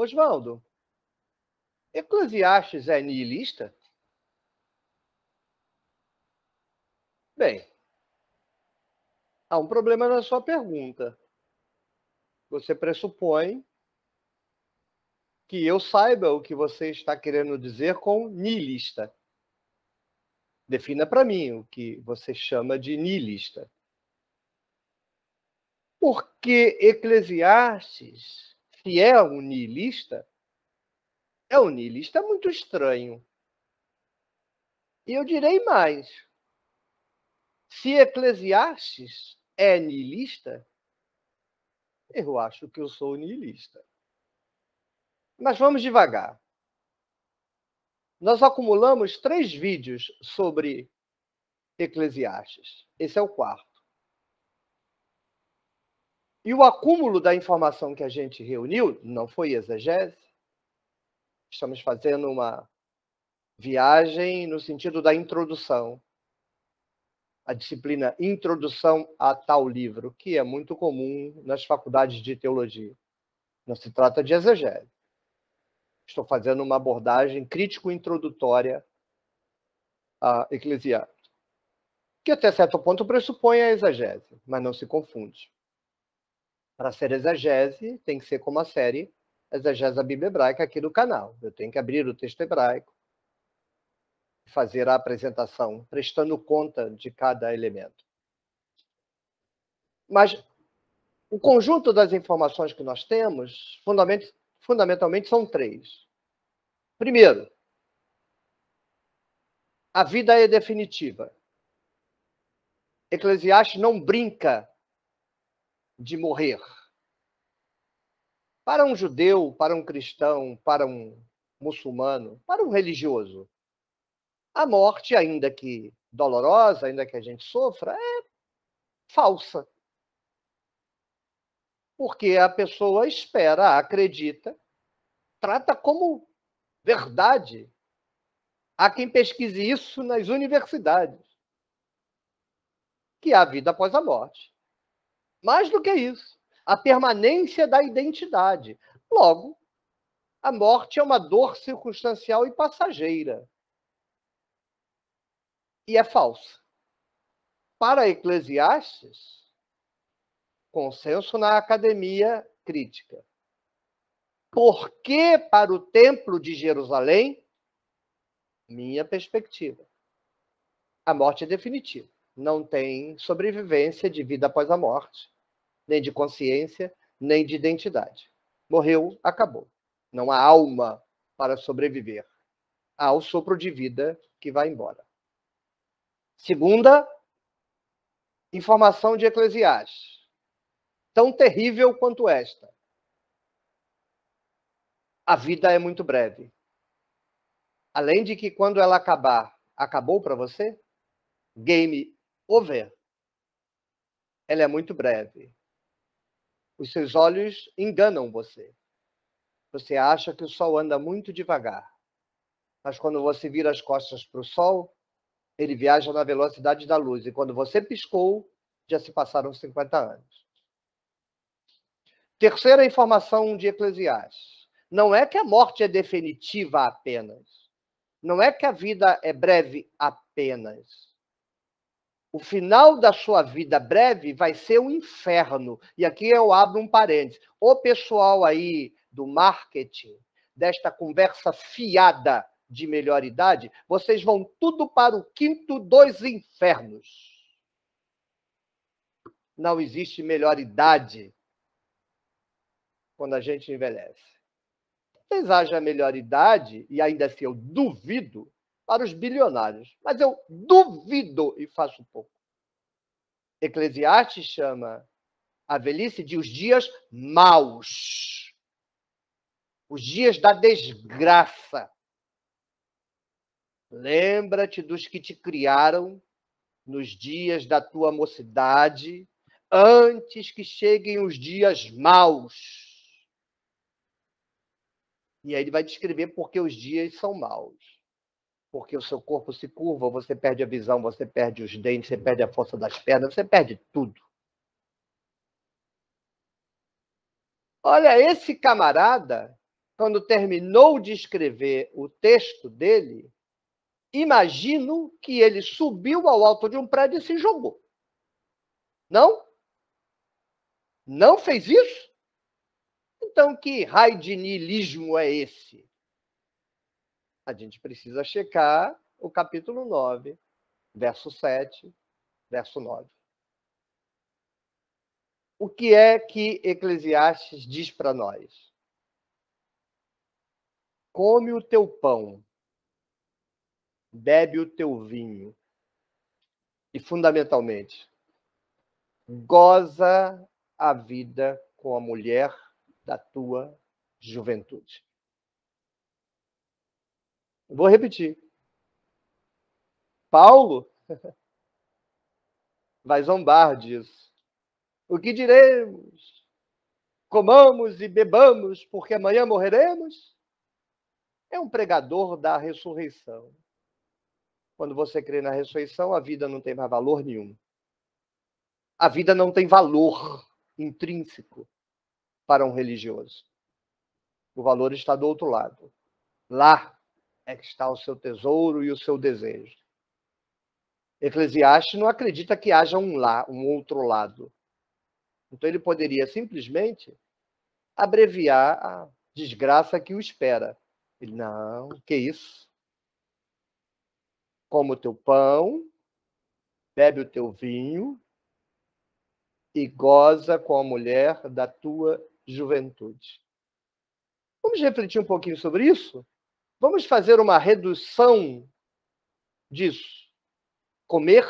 Oswaldo, Eclesiastes é niilista? Bem, há um problema na sua pergunta. Você pressupõe que eu saiba o que você está querendo dizer com niilista. Defina para mim o que você chama de niilista. Porque Eclesiastes se é um niilista, é um niilista muito estranho. E eu direi mais. Se Eclesiastes é niilista, eu acho que eu sou niilista. Mas vamos devagar. Nós acumulamos três vídeos sobre Eclesiastes. Esse é o quarto. E o acúmulo da informação que a gente reuniu não foi exegese. Estamos fazendo uma viagem no sentido da introdução. A disciplina Introdução a tal livro, que é muito comum nas faculdades de teologia. Não se trata de exegese. Estou fazendo uma abordagem crítico-introdutória a eclesiástica que até certo ponto pressupõe a exegese, mas não se confunde. Para ser exegese, tem que ser como a série Exegese da Bíblia Hebraica aqui do canal. Eu tenho que abrir o texto hebraico, fazer a apresentação, prestando conta de cada elemento. Mas o conjunto das informações que nós temos, fundament fundamentalmente, são três. Primeiro, a vida é definitiva. Eclesiastes não brinca de morrer. Para um judeu, para um cristão, para um muçulmano, para um religioso, a morte, ainda que dolorosa, ainda que a gente sofra, é falsa. Porque a pessoa espera, acredita, trata como verdade. Há quem pesquise isso nas universidades. Que há vida após a morte. Mais do que isso, a permanência da identidade. Logo, a morte é uma dor circunstancial e passageira. E é falsa. Para Eclesiastes, consenso na academia crítica. Por que para o templo de Jerusalém? Minha perspectiva. A morte é definitiva não tem sobrevivência de vida após a morte, nem de consciência, nem de identidade. Morreu, acabou. Não há alma para sobreviver. Há o sopro de vida que vai embora. Segunda, informação de Eclesiastes. Tão terrível quanto esta. A vida é muito breve. Além de que, quando ela acabar, acabou para você? Game over, ela é muito breve. Os seus olhos enganam você. Você acha que o sol anda muito devagar. Mas quando você vira as costas para o sol, ele viaja na velocidade da luz. E quando você piscou, já se passaram 50 anos. Terceira informação de Eclesiastes. Não é que a morte é definitiva apenas. Não é que a vida é breve apenas o final da sua vida breve vai ser um inferno. E aqui eu abro um parênteses. O pessoal aí do marketing, desta conversa fiada de melhor idade, vocês vão tudo para o quinto dos infernos. Não existe melhor idade quando a gente envelhece. Vocês acham a melhor idade, e ainda assim eu duvido para os bilionários. Mas eu duvido e faço pouco. Eclesiastes chama a velhice de os dias maus, os dias da desgraça. Lembra-te dos que te criaram nos dias da tua mocidade, antes que cheguem os dias maus. E aí ele vai descrever por que os dias são maus porque o seu corpo se curva, você perde a visão, você perde os dentes, você perde a força das pernas, você perde tudo. Olha, esse camarada, quando terminou de escrever o texto dele, imagino que ele subiu ao alto de um prédio e se jogou. Não? Não fez isso? Então, que raio de niilismo é esse? a gente precisa checar o capítulo 9, verso 7, verso 9. O que é que Eclesiastes diz para nós? Come o teu pão, bebe o teu vinho e, fundamentalmente, goza a vida com a mulher da tua juventude. Vou repetir. Paulo vai zombar disso. O que diremos? Comamos e bebamos, porque amanhã morreremos? É um pregador da ressurreição. Quando você crê na ressurreição, a vida não tem mais valor nenhum. A vida não tem valor intrínseco para um religioso. O valor está do outro lado. Lá é que está o seu tesouro e o seu desejo. Eclesiastes não acredita que haja um lá, um outro lado. Então ele poderia simplesmente abreviar a desgraça que o espera. Ele, não, que isso? Come o teu pão, bebe o teu vinho e goza com a mulher da tua juventude. Vamos refletir um pouquinho sobre isso? Vamos fazer uma redução disso. Comer,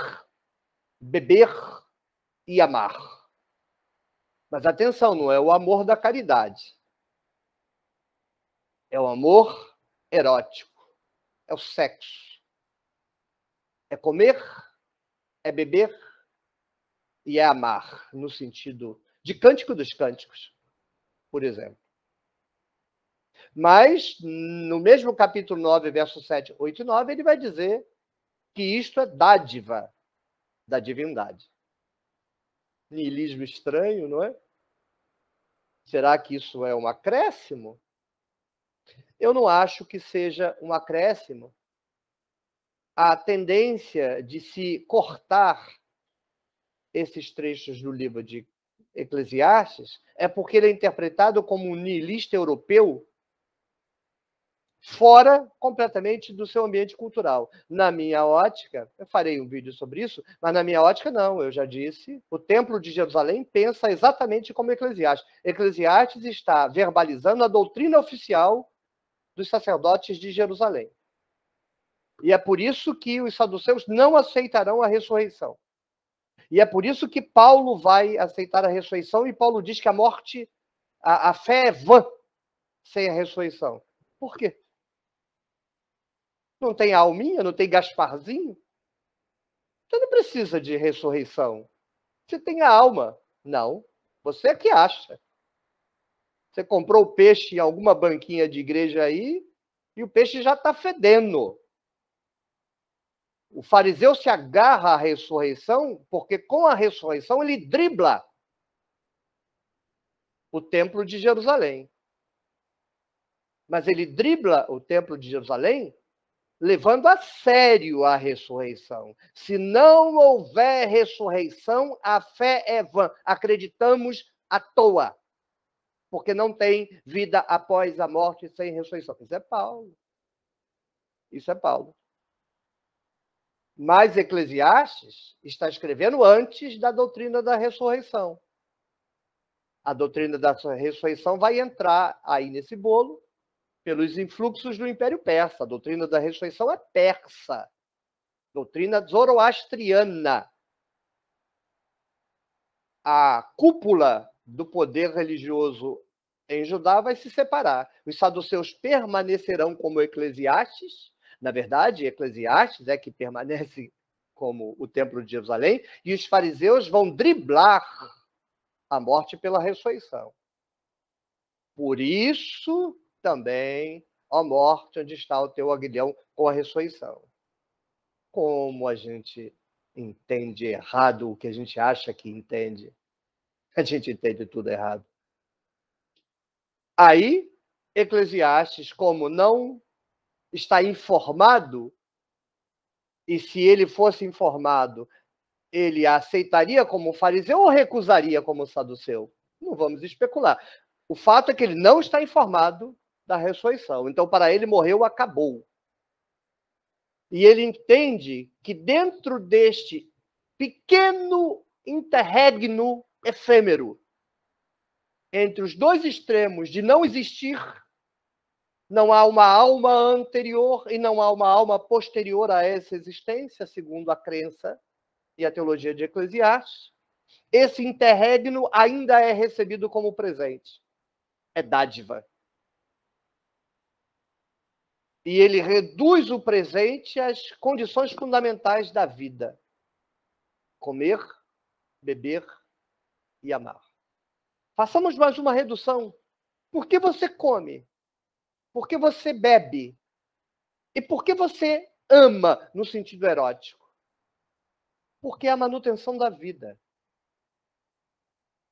beber e amar. Mas atenção, não é o amor da caridade. É o amor erótico. É o sexo. É comer, é beber e é amar, no sentido de Cântico dos Cânticos, por exemplo. Mas, no mesmo capítulo 9, verso 7, 8 e 9, ele vai dizer que isto é dádiva da divindade. Nihilismo estranho, não é? Será que isso é um acréscimo? Eu não acho que seja um acréscimo. A tendência de se cortar esses trechos do livro de Eclesiastes é porque ele é interpretado como um niilista europeu fora completamente do seu ambiente cultural. Na minha ótica, eu farei um vídeo sobre isso, mas na minha ótica não, eu já disse, o Templo de Jerusalém pensa exatamente como Eclesiastes. Eclesiastes está verbalizando a doutrina oficial dos sacerdotes de Jerusalém. E é por isso que os saduceus não aceitarão a ressurreição. E é por isso que Paulo vai aceitar a ressurreição e Paulo diz que a morte, a, a fé é vã sem a ressurreição. Por quê? Não tem Alminha, não tem Gasparzinho? Você não precisa de ressurreição. Você tem a alma. Não. Você é que acha. Você comprou o peixe em alguma banquinha de igreja aí e o peixe já está fedendo. O fariseu se agarra à ressurreição porque com a ressurreição ele dribla o templo de Jerusalém. Mas ele dribla o templo de Jerusalém levando a sério a ressurreição. Se não houver ressurreição, a fé é vã. Acreditamos à toa, porque não tem vida após a morte sem ressurreição. Isso é Paulo. Isso é Paulo. Mas Eclesiastes está escrevendo antes da doutrina da ressurreição. A doutrina da ressurreição vai entrar aí nesse bolo, pelos influxos do Império Persa. A doutrina da ressurreição é persa. Doutrina zoroastriana. A cúpula do poder religioso em Judá vai se separar. Os saduceus permanecerão como Eclesiastes. Na verdade, Eclesiastes é que permanece como o Templo de Jerusalém. E os fariseus vão driblar a morte pela ressurreição. Por isso também, ó morte, onde está o teu aguilhão com a ressurreição. Como a gente entende errado o que a gente acha que entende. A gente entende tudo errado. Aí, Eclesiastes, como não está informado, e se ele fosse informado, ele aceitaria como fariseu ou recusaria como saduceu? Não vamos especular. O fato é que ele não está informado da ressurreição. Então, para ele, morreu, acabou. E ele entende que dentro deste pequeno interregno efêmero, entre os dois extremos de não existir, não há uma alma anterior e não há uma alma posterior a essa existência, segundo a crença e a teologia de Eclesiastes, esse interregno ainda é recebido como presente. É dádiva e ele reduz o presente às condições fundamentais da vida: comer, beber e amar. Façamos mais uma redução. Por que você come? Por que você bebe? E por que você ama no sentido erótico? Porque é a manutenção da vida.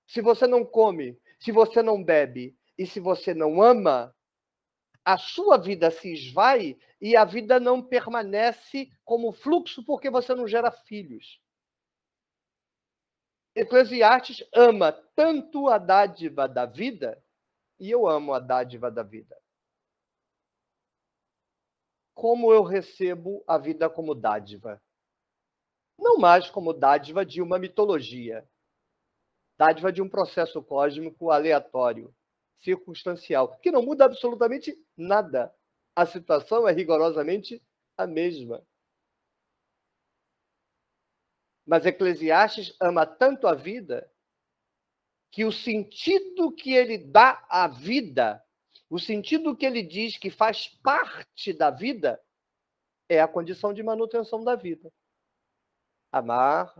Se você não come, se você não bebe e se você não ama, a sua vida se esvai e a vida não permanece como fluxo porque você não gera filhos. Eclesiastes ama tanto a dádiva da vida, e eu amo a dádiva da vida. Como eu recebo a vida como dádiva? Não mais como dádiva de uma mitologia, dádiva de um processo cósmico aleatório circunstancial, que não muda absolutamente nada. A situação é rigorosamente a mesma. Mas Eclesiastes ama tanto a vida que o sentido que ele dá à vida, o sentido que ele diz que faz parte da vida, é a condição de manutenção da vida. Amar,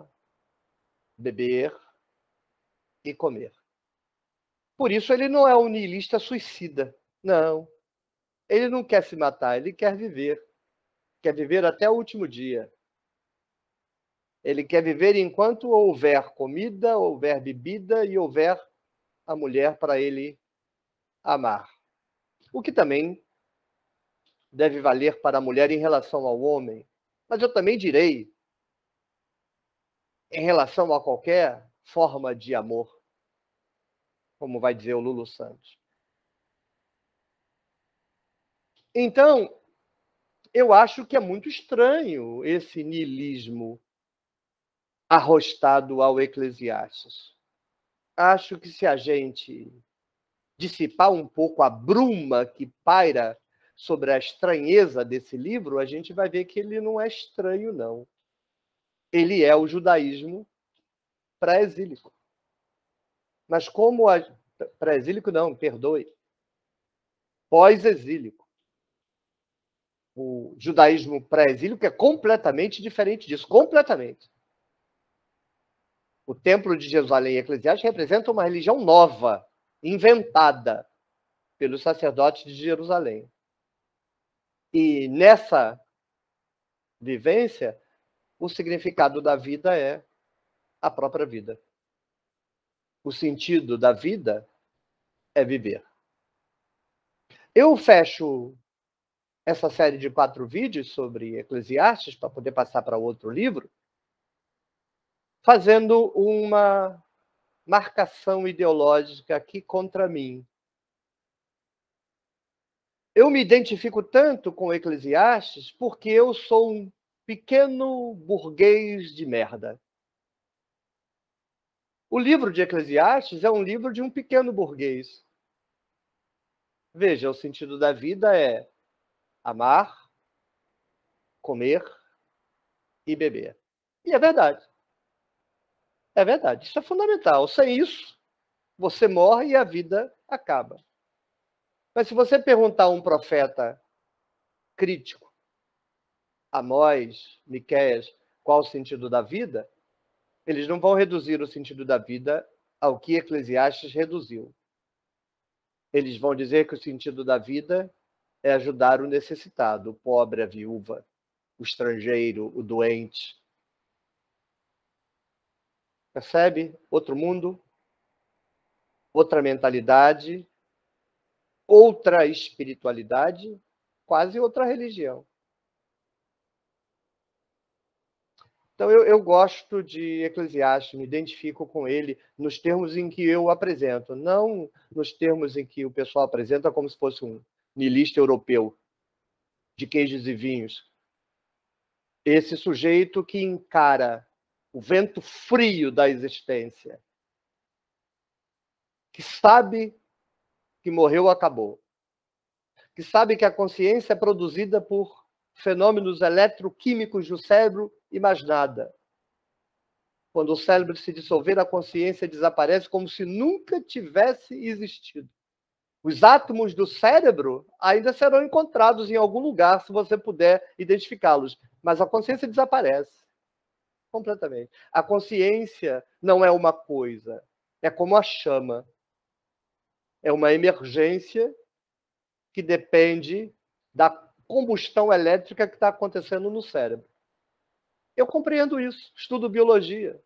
beber e comer. Por isso ele não é um niilista suicida. Não. Ele não quer se matar, ele quer viver. Quer viver até o último dia. Ele quer viver enquanto houver comida, houver bebida e houver a mulher para ele amar. O que também deve valer para a mulher em relação ao homem. Mas eu também direi em relação a qualquer forma de amor como vai dizer o Lulu Santos. Então, eu acho que é muito estranho esse nilismo arrostado ao Eclesiastes. Acho que se a gente dissipar um pouco a bruma que paira sobre a estranheza desse livro, a gente vai ver que ele não é estranho, não. Ele é o judaísmo pré-exílico mas como a... pré-exílico não, perdoe, pós-exílico. O judaísmo pré-exílico é completamente diferente disso, completamente. O Templo de Jerusalém e Eclesiastes representa uma religião nova, inventada pelos sacerdotes de Jerusalém. E nessa vivência, o significado da vida é a própria vida o sentido da vida é viver. Eu fecho essa série de quatro vídeos sobre Eclesiastes, para poder passar para outro livro, fazendo uma marcação ideológica aqui contra mim. Eu me identifico tanto com Eclesiastes porque eu sou um pequeno burguês de merda. O livro de Eclesiastes é um livro de um pequeno burguês. Veja, o sentido da vida é amar, comer e beber. E é verdade. É verdade. Isso é fundamental. Sem isso, você morre e a vida acaba. Mas se você perguntar a um profeta crítico, Amós, Miqueias, qual o sentido da vida, eles não vão reduzir o sentido da vida ao que Eclesiastes reduziu. Eles vão dizer que o sentido da vida é ajudar o necessitado, o pobre, a viúva, o estrangeiro, o doente. Percebe? Outro mundo, outra mentalidade, outra espiritualidade, quase outra religião. Então, eu, eu gosto de Eclesiastes, me identifico com ele nos termos em que eu apresento, não nos termos em que o pessoal apresenta como se fosse um nilista europeu de queijos e vinhos. Esse sujeito que encara o vento frio da existência, que sabe que morreu, acabou, que sabe que a consciência é produzida por fenômenos eletroquímicos do cérebro e mais nada. Quando o cérebro se dissolver, a consciência desaparece como se nunca tivesse existido. Os átomos do cérebro ainda serão encontrados em algum lugar, se você puder identificá-los, mas a consciência desaparece completamente. A consciência não é uma coisa, é como a chama. É uma emergência que depende da combustão elétrica que está acontecendo no cérebro. Eu compreendo isso, estudo biologia.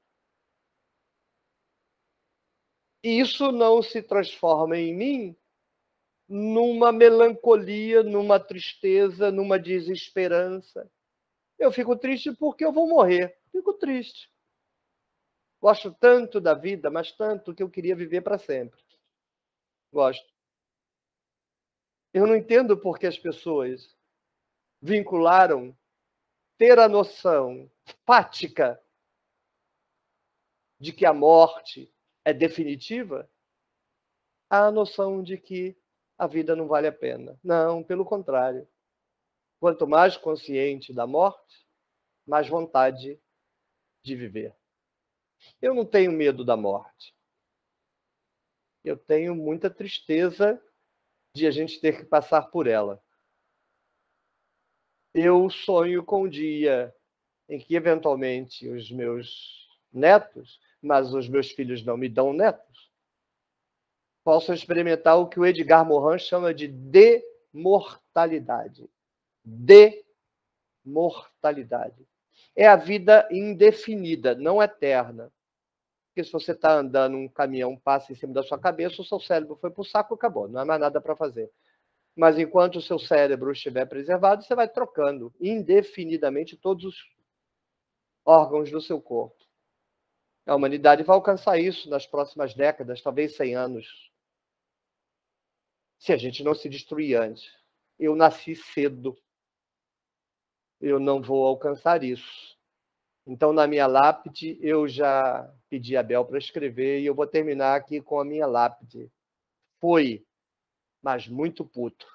E isso não se transforma em mim numa melancolia, numa tristeza, numa desesperança. Eu fico triste porque eu vou morrer. Fico triste. Gosto tanto da vida, mas tanto que eu queria viver para sempre. Gosto. Eu não entendo por que as pessoas vincularam ter a noção fática de que a morte é definitiva, há a noção de que a vida não vale a pena. Não, pelo contrário. Quanto mais consciente da morte, mais vontade de viver. Eu não tenho medo da morte. Eu tenho muita tristeza de a gente ter que passar por ela eu sonho com o dia em que, eventualmente, os meus netos, mas os meus filhos não me dão netos, possam experimentar o que o Edgar Morin chama de demortalidade. Demortalidade. É a vida indefinida, não eterna. Porque se você está andando, um caminhão passa em cima da sua cabeça, o seu cérebro foi para o saco, acabou. Não há mais nada para fazer. Mas enquanto o seu cérebro estiver preservado, você vai trocando indefinidamente todos os órgãos do seu corpo. A humanidade vai alcançar isso nas próximas décadas, talvez 100 anos, se a gente não se destruir antes. Eu nasci cedo. Eu não vou alcançar isso. Então, na minha lápide, eu já pedi a Bel para escrever e eu vou terminar aqui com a minha lápide. Foi mas muito puto.